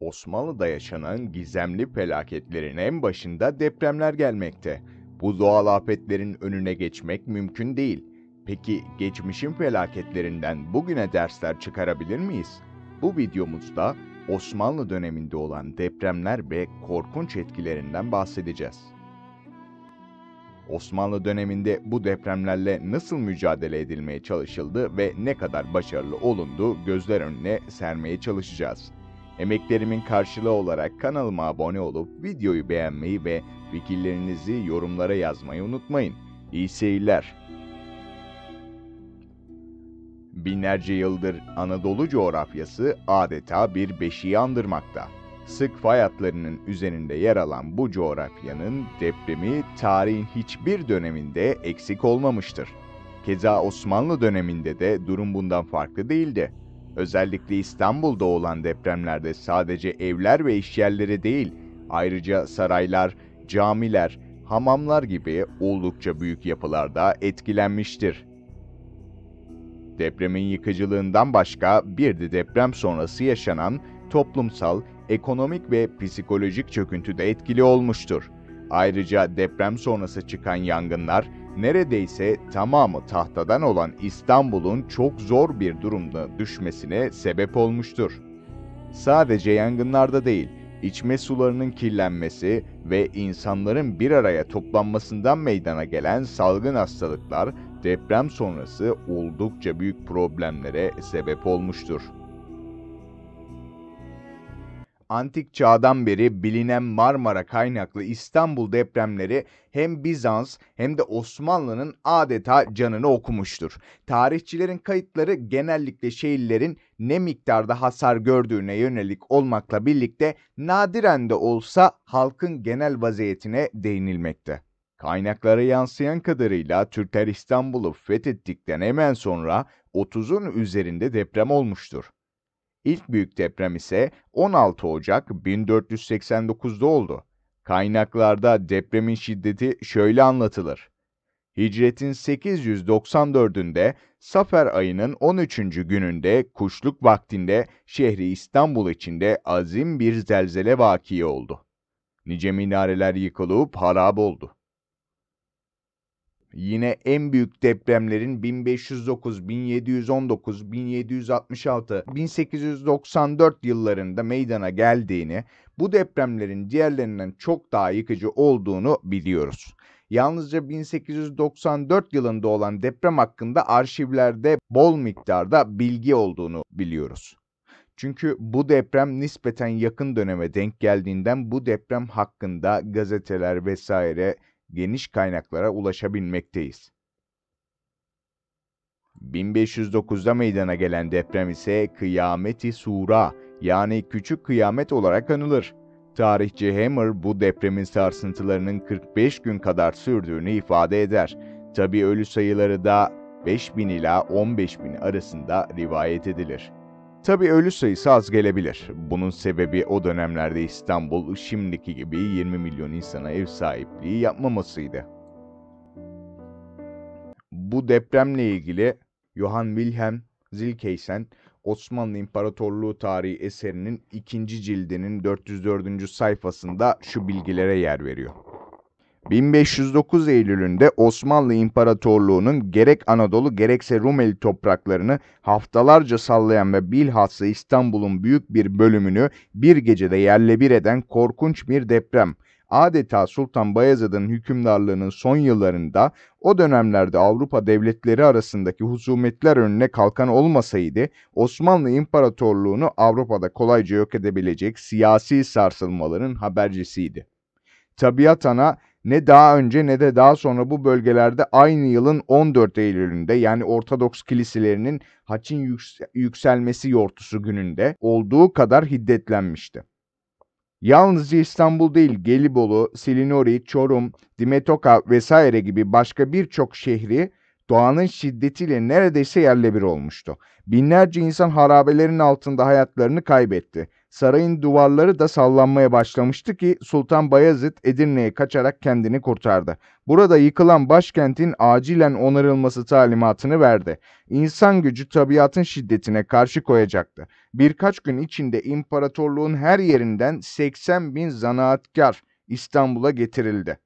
Osmanlı'da yaşanan gizemli felaketlerin en başında depremler gelmekte. Bu doğal afetlerin önüne geçmek mümkün değil. Peki geçmişin felaketlerinden bugüne dersler çıkarabilir miyiz? Bu videomuzda Osmanlı döneminde olan depremler ve korkunç etkilerinden bahsedeceğiz. Osmanlı döneminde bu depremlerle nasıl mücadele edilmeye çalışıldı ve ne kadar başarılı olundu gözler önüne sermeye çalışacağız. Emeklerimin karşılığı olarak kanalıma abone olup videoyu beğenmeyi ve fikirlerinizi yorumlara yazmayı unutmayın. İyi seyirler. Binlerce yıldır Anadolu coğrafyası adeta bir beşiği andırmakta. Sık fay hatlarının üzerinde yer alan bu coğrafyanın depremi tarihin hiçbir döneminde eksik olmamıştır. Keza Osmanlı döneminde de durum bundan farklı değildi. Özellikle İstanbul'da olan depremlerde sadece evler ve işyerleri değil, ayrıca saraylar, camiler, hamamlar gibi oldukça büyük yapılar da etkilenmiştir. Depremin yıkıcılığından başka bir de deprem sonrası yaşanan toplumsal, ekonomik ve psikolojik çöküntü de etkili olmuştur. Ayrıca deprem sonrası çıkan yangınlar neredeyse tamamı tahtadan olan İstanbul'un çok zor bir durumda düşmesine sebep olmuştur. Sadece yangınlarda değil, içme sularının kirlenmesi ve insanların bir araya toplanmasından meydana gelen salgın hastalıklar deprem sonrası oldukça büyük problemlere sebep olmuştur antik çağdan beri bilinen Marmara kaynaklı İstanbul depremleri hem Bizans hem de Osmanlı'nın adeta canını okumuştur. Tarihçilerin kayıtları genellikle şehirlerin ne miktarda hasar gördüğüne yönelik olmakla birlikte nadiren de olsa halkın genel vaziyetine değinilmekte. Kaynaklara yansıyan kadarıyla Türkler İstanbul'u fethettikten hemen sonra 30'un üzerinde deprem olmuştur. İlk büyük deprem ise 16 Ocak 1489'da oldu. Kaynaklarda depremin şiddeti şöyle anlatılır. Hicretin 894'ünde Safer ayının 13. gününde kuşluk vaktinde şehri İstanbul içinde azim bir zelzele vakii oldu. Nice minareler yıkılıp harap oldu. Yine en büyük depremlerin 1509, 1719, 1766, 1894 yıllarında meydana geldiğini, bu depremlerin diğerlerinden çok daha yıkıcı olduğunu biliyoruz. Yalnızca 1894 yılında olan deprem hakkında arşivlerde bol miktarda bilgi olduğunu biliyoruz. Çünkü bu deprem nispeten yakın döneme denk geldiğinden bu deprem hakkında gazeteler vesaire geniş kaynaklara ulaşabilmekteyiz. 1509'da meydana gelen deprem ise Kıyameti Sura yani Küçük Kıyamet olarak anılır. Tarihçi Hammer bu depremin sarsıntılarının 45 gün kadar sürdüğünü ifade eder. Tabi ölü sayıları da 5000 ila 15000 arasında rivayet edilir. Tabi ölü sayısı az gelebilir. Bunun sebebi o dönemlerde İstanbul şimdiki gibi 20 milyon insana ev sahipliği yapmamasıydı. Bu depremle ilgili Johann Wilhelm Zilkeysen Osmanlı İmparatorluğu Tarihi eserinin ikinci cildinin 404. sayfasında şu bilgilere yer veriyor. 1509 Eylül'ünde Osmanlı İmparatorluğu'nun gerek Anadolu gerekse Rumeli topraklarını haftalarca sallayan ve bilhassa İstanbul'un büyük bir bölümünü bir gecede yerle bir eden korkunç bir deprem adeta Sultan Bayezid'in hükümdarlığının son yıllarında o dönemlerde Avrupa devletleri arasındaki husumetler önüne kalkan olmasaydı Osmanlı İmparatorluğunu Avrupa'da kolayca yok edebilecek siyasi sarsılmaların habercisiydi. Tabiat ana ne daha önce ne de daha sonra bu bölgelerde aynı yılın 14 Eylül'ünde yani Ortodoks kiliselerinin haçin yükselmesi yortusu gününde olduğu kadar hiddetlenmişti. Yalnızca İstanbul değil Gelibolu, Silinori, Çorum, Dimetoka vesaire gibi başka birçok şehri doğanın şiddetiyle neredeyse yerle bir olmuştu. Binlerce insan harabelerin altında hayatlarını kaybetti. Sarayın duvarları da sallanmaya başlamıştı ki Sultan Bayezid Edirne'ye kaçarak kendini kurtardı. Burada yıkılan başkentin acilen onarılması talimatını verdi. İnsan gücü tabiatın şiddetine karşı koyacaktı. Birkaç gün içinde imparatorluğun her yerinden 80 bin zanaatkar İstanbul'a getirildi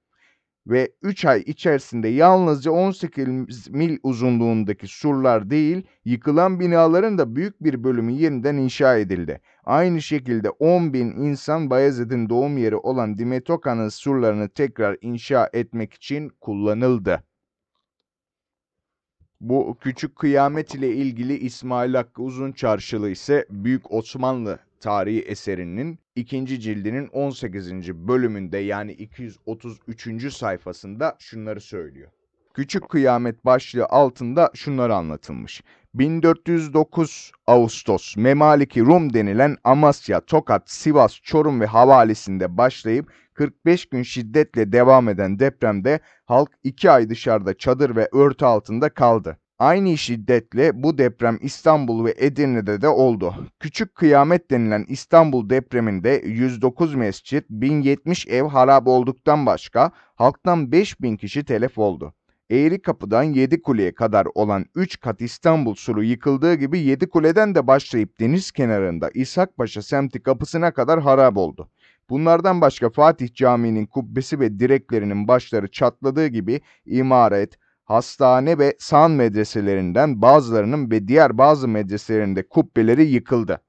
ve 3 ay içerisinde yalnızca 18 mil uzunluğundaki surlar değil, yıkılan binaların da büyük bir bölümü yeniden inşa edildi. Aynı şekilde 10 bin insan Bayezid'in doğum yeri olan Dimetoka'nın surlarını tekrar inşa etmek için kullanıldı. Bu küçük kıyamet ile ilgili İsmail Hakkı Uzun Çarşılı ise Büyük Osmanlı tarihi eserinin ikinci cildinin 18. bölümünde yani 233. sayfasında şunları söylüyor. Küçük Kıyamet başlığı altında şunlar anlatılmış. 1409 Ağustos Memaliki Rum denilen Amasya, Tokat, Sivas, Çorum ve havalisinde başlayıp 45 gün şiddetle devam eden depremde halk 2 ay dışarıda çadır ve örtü altında kaldı. Aynı şiddetle bu deprem İstanbul ve Edirne'de de oldu. Küçük kıyamet denilen İstanbul depreminde 109 mescit, 1070 ev harap olduktan başka halktan 5000 kişi telef oldu. Eğri kapıdan 7 kuleye kadar olan 3 kat İstanbul suru yıkıldığı gibi 7 kuleden de başlayıp deniz kenarında İshakpaşa semti kapısına kadar harap oldu. Bunlardan başka Fatih Camii'nin kubbesi ve direklerinin başları çatladığı gibi imaret, hastane ve san medreselerinden bazılarının ve diğer bazı medreselerinde kubbeleri yıkıldı.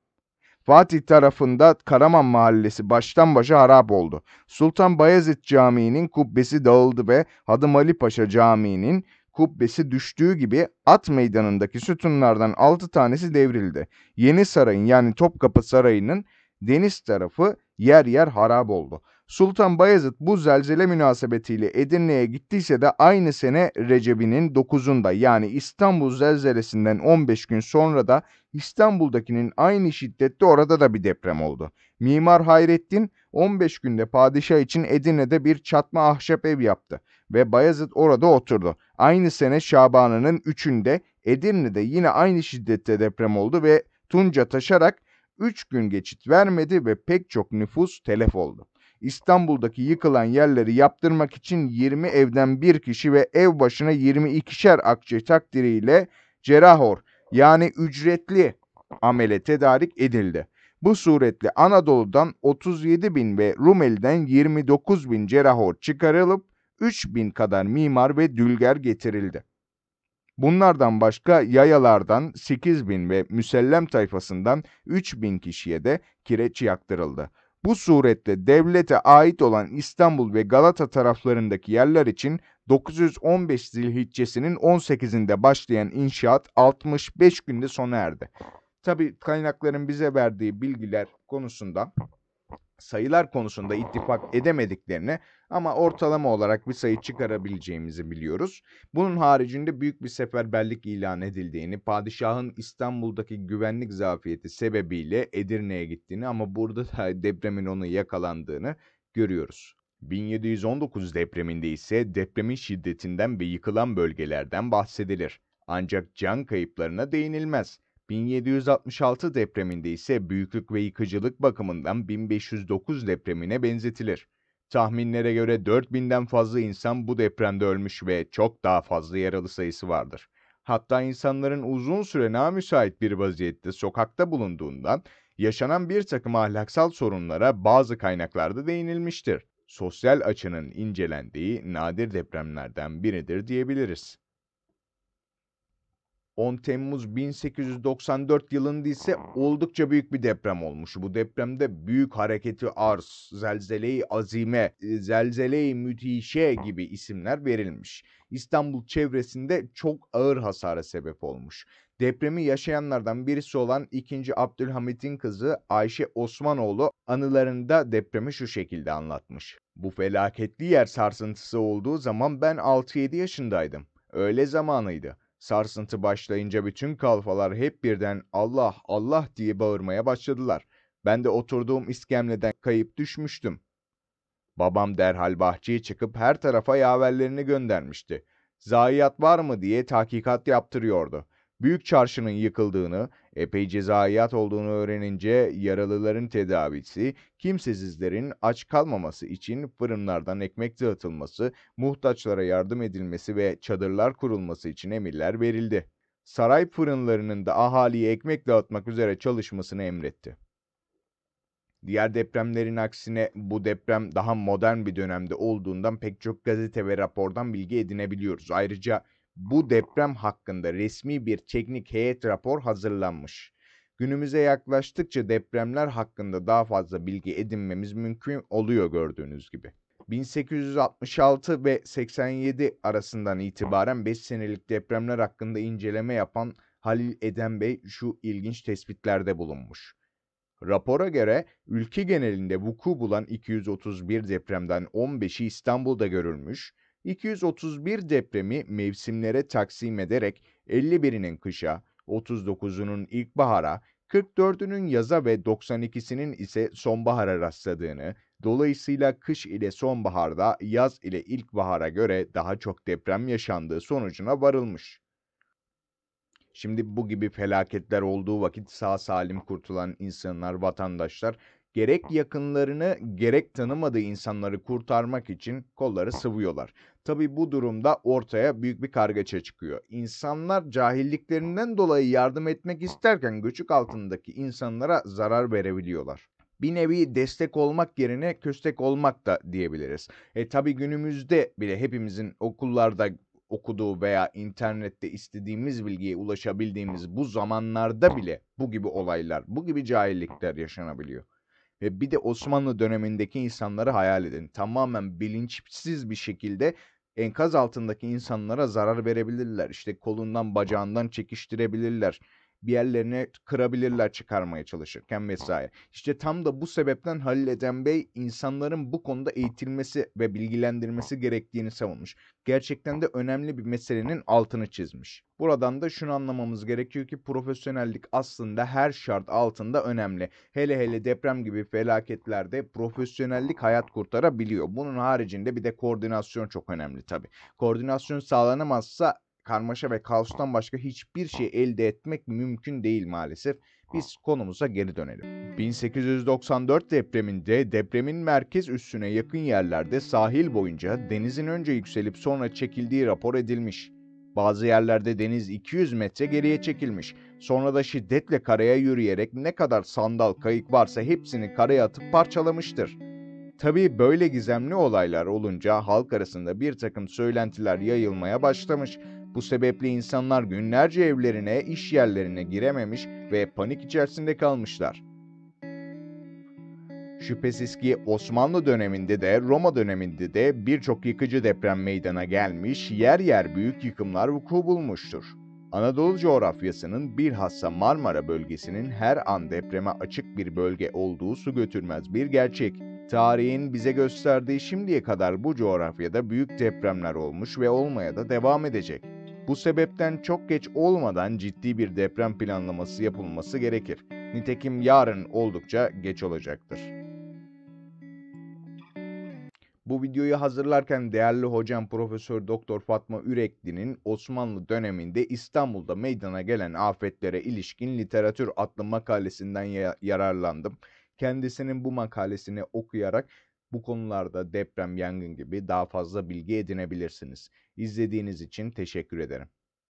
Fatih tarafında Karaman Mahallesi baştan başa harap oldu. Sultan Bayezid Camii'nin kubbesi dağıldı ve Hadım Ali Paşa Camii'nin kubbesi düştüğü gibi at meydanındaki sütunlardan 6 tanesi devrildi. Yeni Saray'ın yani Topkapı Sarayı'nın deniz tarafı yer yer harap oldu. Sultan Bayezid bu zelzele münasebetiyle Edirne'ye gittiyse de aynı sene Recebi'nin 9'unda yani İstanbul zelzelesinden 15 gün sonra da İstanbul'dakinin aynı şiddette orada da bir deprem oldu. Mimar Hayrettin 15 günde padişah için Edirne'de bir çatma ahşap ev yaptı ve Bayezid orada oturdu. Aynı sene Şaban'ının 3'ünde Edirne'de yine aynı şiddette deprem oldu ve Tunca taşarak 3 gün geçit vermedi ve pek çok nüfus telef oldu. İstanbul'daki yıkılan yerleri yaptırmak için 20 evden bir kişi ve ev başına 22'şer akçe takdiriyle cerahor yani ücretli amele tedarik edildi. Bu suretle Anadolu'dan 37 bin ve Rumeli'den 29 bin cerahor çıkarılıp 3 bin kadar mimar ve dülger getirildi. Bunlardan başka yayalardan 8 bin ve müsellem tayfasından 3 bin kişiye de kireç yaktırıldı. Bu surette devlete ait olan İstanbul ve Galata taraflarındaki yerler için 915 Zilhicce'sinin 18'inde başlayan inşaat 65 günde sona erdi. Tabi kaynakların bize verdiği bilgiler konusunda sayılar konusunda ittifak edemediklerini ama ortalama olarak bir sayı çıkarabileceğimizi biliyoruz. Bunun haricinde büyük bir seferberlik ilan edildiğini, padişahın İstanbul'daki güvenlik zafiyeti sebebiyle Edirne'ye gittiğini ama burada da depremin onu yakalandığını görüyoruz. 1719 depreminde ise depremin şiddetinden ve yıkılan bölgelerden bahsedilir. Ancak can kayıplarına değinilmez. 1766 depreminde ise büyüklük ve yıkıcılık bakımından 1509 depremine benzetilir. Tahminlere göre 4000'den fazla insan bu depremde ölmüş ve çok daha fazla yaralı sayısı vardır. Hatta insanların uzun süre namüsait bir vaziyette sokakta bulunduğundan yaşanan bir takım ahlaksal sorunlara bazı kaynaklarda değinilmiştir. Sosyal açının incelendiği nadir depremlerden biridir diyebiliriz. 10 Temmuz 1894 yılında ise oldukça büyük bir deprem olmuş. Bu depremde büyük hareketi arz, zelzeleyi azime, e, zelzeleyi müthişe gibi isimler verilmiş. İstanbul çevresinde çok ağır hasara sebep olmuş. Depremi yaşayanlardan birisi olan 2. Abdülhamit'in kızı Ayşe Osmanoğlu anılarında depremi şu şekilde anlatmış. Bu felaketli yer sarsıntısı olduğu zaman ben 6-7 yaşındaydım. Öyle zamanıydı. Sarsıntı başlayınca bütün kalfalar hep birden Allah Allah diye bağırmaya başladılar. Ben de oturduğum iskemleden kayıp düşmüştüm. Babam derhal bahçeye çıkıp her tarafa yaverlerini göndermişti. Zayiat var mı diye tahkikat yaptırıyordu. Büyük çarşının yıkıldığını, epey cezaiyat olduğunu öğrenince yaralıların tedavisi, kimsesizlerin aç kalmaması için fırınlardan ekmek dağıtılması, muhtaçlara yardım edilmesi ve çadırlar kurulması için emirler verildi. Saray fırınlarının da ahaliye ekmek dağıtmak üzere çalışmasını emretti. Diğer depremlerin aksine bu deprem daha modern bir dönemde olduğundan pek çok gazete ve rapordan bilgi edinebiliyoruz. Ayrıca bu deprem hakkında resmi bir teknik heyet rapor hazırlanmış. Günümüze yaklaştıkça depremler hakkında daha fazla bilgi edinmemiz mümkün oluyor gördüğünüz gibi. 1866 ve 87 arasından itibaren 5 senelik depremler hakkında inceleme yapan Halil Eden Bey şu ilginç tespitlerde bulunmuş. Rapora göre ülke genelinde vuku bulan 231 depremden 15'i İstanbul'da görülmüş, 231 depremi mevsimlere taksim ederek 51'inin kışa, 39'unun ilkbahara, 44'ünün yaza ve 92'sinin ise sonbahara rastladığını, dolayısıyla kış ile sonbaharda yaz ile ilkbahara göre daha çok deprem yaşandığı sonucuna varılmış. Şimdi bu gibi felaketler olduğu vakit sağ salim kurtulan insanlar, vatandaşlar gerek yakınlarını gerek tanımadığı insanları kurtarmak için kolları sıvıyorlar. Tabi bu durumda ortaya büyük bir kargaça çıkıyor. İnsanlar cahilliklerinden dolayı yardım etmek isterken göçük altındaki insanlara zarar verebiliyorlar bir nevi destek olmak yerine köstek olmak da diyebiliriz. E tabi günümüzde bile hepimizin okullarda okuduğu veya internette istediğimiz bilgiye ulaşabildiğimiz bu zamanlarda bile bu gibi olaylar, bu gibi cahillikler yaşanabiliyor. Ve bir de Osmanlı dönemindeki insanları hayal edin. Tamamen bilinçsiz bir şekilde enkaz altındaki insanlara zarar verebilirler. İşte kolundan bacağından çekiştirebilirler bir yerlerine kırabilirler çıkarmaya çalışırken vesaire. İşte tam da bu sebepten Halil Eden Bey insanların bu konuda eğitilmesi ve bilgilendirmesi gerektiğini savunmuş. Gerçekten de önemli bir meselenin altını çizmiş. Buradan da şunu anlamamız gerekiyor ki profesyonellik aslında her şart altında önemli. Hele hele deprem gibi felaketlerde profesyonellik hayat kurtarabiliyor. Bunun haricinde bir de koordinasyon çok önemli tabii. Koordinasyon sağlanamazsa karmaşa ve kaostan başka hiçbir şey elde etmek mümkün değil maalesef. Biz konumuza geri dönelim. 1894 depreminde depremin merkez üssüne yakın yerlerde sahil boyunca denizin önce yükselip sonra çekildiği rapor edilmiş. Bazı yerlerde deniz 200 metre geriye çekilmiş. Sonra da şiddetle karaya yürüyerek ne kadar sandal, kayık varsa hepsini karaya atıp parçalamıştır. Tabii böyle gizemli olaylar olunca halk arasında bir takım söylentiler yayılmaya başlamış. Bu sebeple insanlar günlerce evlerine, iş yerlerine girememiş ve panik içerisinde kalmışlar. Şüphesiz ki Osmanlı döneminde de Roma döneminde de birçok yıkıcı deprem meydana gelmiş, yer yer büyük yıkımlar vuku bulmuştur. Anadolu coğrafyasının bilhassa Marmara bölgesinin her an depreme açık bir bölge olduğu su götürmez bir gerçek. Tarihin bize gösterdiği şimdiye kadar bu coğrafyada büyük depremler olmuş ve olmaya da devam edecek. Bu sebepten çok geç olmadan ciddi bir deprem planlaması yapılması gerekir. Nitekim yarın oldukça geç olacaktır. Bu videoyu hazırlarken değerli hocam Profesör Doktor Fatma Ürekli'nin Osmanlı döneminde İstanbul'da meydana gelen afetlere ilişkin literatür adlı makalesinden yararlandım. Kendisinin bu makalesini okuyarak bu konularda deprem, yangın gibi daha fazla bilgi edinebilirsiniz. İzlediğiniz için teşekkür ederim.